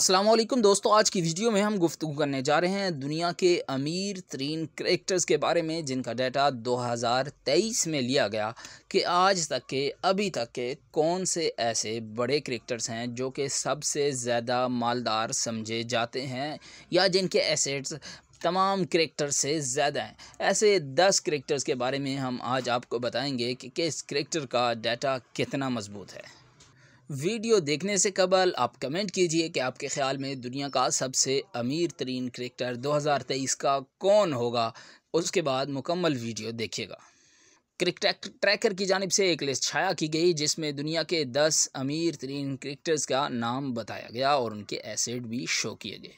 असलम दोस्तों आज की वीडियो में हम गुफ्तु करने जा रहे हैं दुनिया के अमीर तरीन करेक्टर्स के बारे में जिनका डाटा 2023 में लिया गया कि आज तक के अभी तक के कौन से ऐसे बड़े करेक्टर्स हैं जो कि सबसे ज़्यादा मालदार समझे जाते हैं या जिनके एसेट्स तमाम करेक्टर से ज़्यादा हैं ऐसे दस करेक्टर्स के बारे में हम आज आपको बताएंगे कि किस करेक्टर का डाटा कितना मजबूत है वीडियो देखने से कबल आप कमेंट कीजिए कि आपके ख्याल में दुनिया का सबसे अमीर तरीन क्रिकेटर 2023 का कौन होगा उसके बाद मुकम्मल वीडियो देखिएगा क्रिकेट ट्रैकर की जानब से एक लिस्ट छाया की गई जिसमें दुनिया के 10 अमीर तरीन क्रिकेटर्स का नाम बताया गया और उनके एसेट भी शो किए गए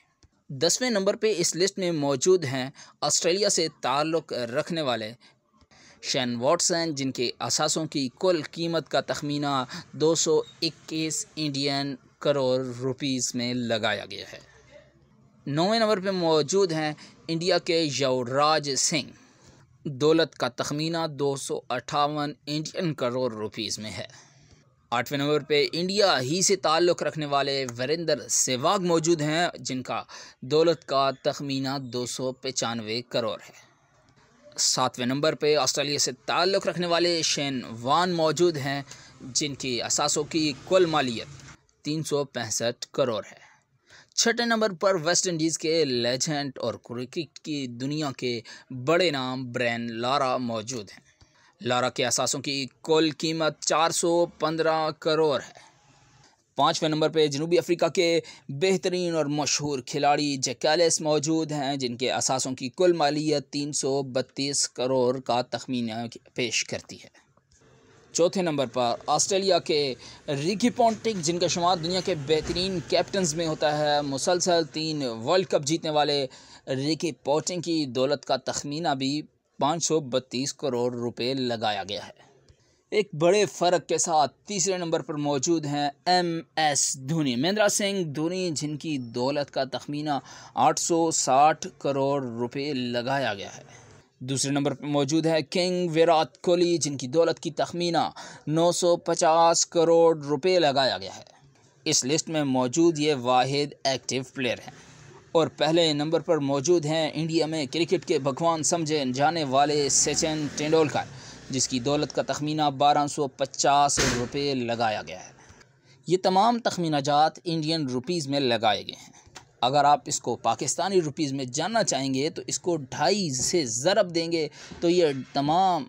दसवें नंबर पे इस लिस्ट में मौजूद हैं ऑस्ट्रेलिया से ताल्लुक़ रखने वाले शैन वॉटसन जिनके असासों की कुल कीमत का तखमीना 221 इंडियन करोड़ रुपीस में लगाया गया है नौवें नंबर पर मौजूद हैं इंडिया के यवराज सिंह दौलत का तखमीना दो सौ अट्ठावन इंडियन करोड़ रुपीस में है आठवें नंबर पे इंडिया ही से ताल्लुक़ रखने वाले वरिंदर सेवाग मौजूद हैं जिनका दौलत का तखमीना दो सौ पचानवे करोड़ है सातवें नंबर पे ऑस्ट्रेलिया से ताल्लुक़ रखने वाले शेन वान मौजूद हैं जिनकी असासों की कुल मालियत तीन सौ पैंसठ करोड़ है छठे नंबर पर वेस्ट इंडीज़ के लेजेंड और क्रिकेट की दुनिया के बड़े नाम ब्रैन लारा मौजूद हैं लारा के असासों की कुल कीमत चार सौ पंद्रह करोड़ है पाँचवें नंबर पे जनूबी अफ्रीका के बेहतरीन और मशहूर खिलाड़ी जैकैलिस मौजूद हैं जिनके असासों की कुल मालियत तीन सौ बत्तीस करोड़ का तखमीना पेश करती है चौथे नंबर पर ऑस्ट्रेलिया के रिकी पॉन्टिक जिनका शुमार दुनिया के बेहतरीन कैप्टन्स में होता है मुसलसल तीन वर्ल्ड कप जीतने वाले रिकी पॉन्टिंग की दौलत का तखमीना भी पाँच सौ बत्तीस करोड़ रुपये लगाया गया है एक बड़े फ़र्क के साथ तीसरे नंबर पर मौजूद हैं एम एस धोनी महेंद्रा सिंह धोनी जिनकी दौलत का तखमीना 860 करोड़ रुपए लगाया गया है दूसरे नंबर पर मौजूद है किंग विराट कोहली जिनकी दौलत की तखमीना 950 करोड़ रुपए लगाया गया है इस लिस्ट में मौजूद ये वाहिद एक्टिव प्लेयर हैं और पहले नंबर पर मौजूद हैं इंडिया में क्रिकेट के भगवान समझे जाने वाले सचिन तेंडुलकर जिसकी दौलत का तखमीना बारह सौ पचास रुपये लगाया गया है ये तमाम तखमीना जात इंडियन रुपीज़ में लगाए गए हैं अगर आप इसको पाकिस्तानी रुपीज़ में जानना चाहेंगे तो इसको ढाई से ज़रब देंगे तो ये तमाम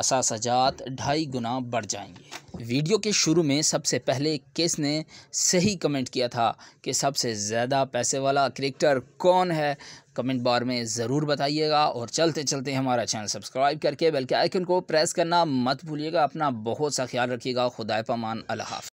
असासजात ढाई गुना बढ़ जाएंगे वीडियो के शुरू में सबसे पहले किसने सही कमेंट किया था कि सबसे ज़्यादा पैसे वाला क्रिकेटर कौन है कमेंट बार में ज़रूर बताइएगा और चलते चलते हमारा चैनल सब्सक्राइब करके बेल के आइकन को प्रेस करना मत भूलिएगा अपना बहुत सा ख्याल रखिएगा खुदा पमान अल्लाह